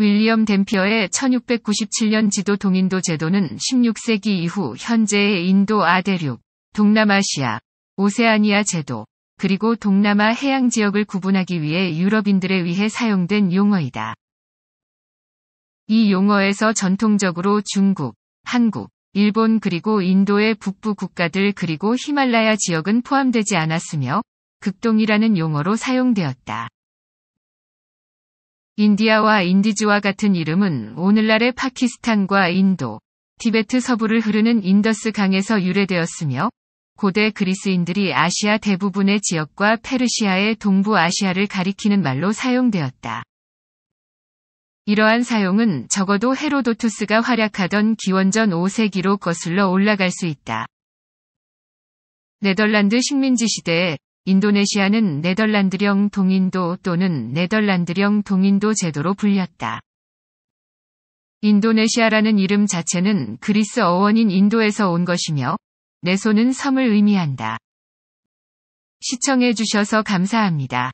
윌리엄 댐피어의 1697년 지도 동인도 제도는 16세기 이후 현재의 인도 아대륙, 동남아시아, 오세아니아 제도, 그리고 동남아 해양 지역을 구분하기 위해 유럽인들에 의해 사용된 용어이다. 이 용어에서 전통적으로 중국, 한국, 일본 그리고 인도의 북부 국가들 그리고 히말라야 지역은 포함되지 않았으며 극동이라는 용어로 사용되었다. 인디아와 인디즈와 같은 이름은 오늘날의 파키스탄과 인도, 티베트 서부를 흐르는 인더스 강에서 유래되었으며 고대 그리스인들이 아시아 대부분의 지역과 페르시아의 동부 아시아를 가리키는 말로 사용되었다. 이러한 사용은 적어도 헤로도투스가 활약하던 기원전 5세기로 거슬러 올라갈 수 있다. 네덜란드 식민지 시대에 인도네시아는 네덜란드령 동인도 또는 네덜란드령 동인도 제도로 불렸다. 인도네시아라는 이름 자체는 그리스 어원인 인도에서 온 것이며 내손은 섬을 의미한다. 시청해 주셔서 감사합니다.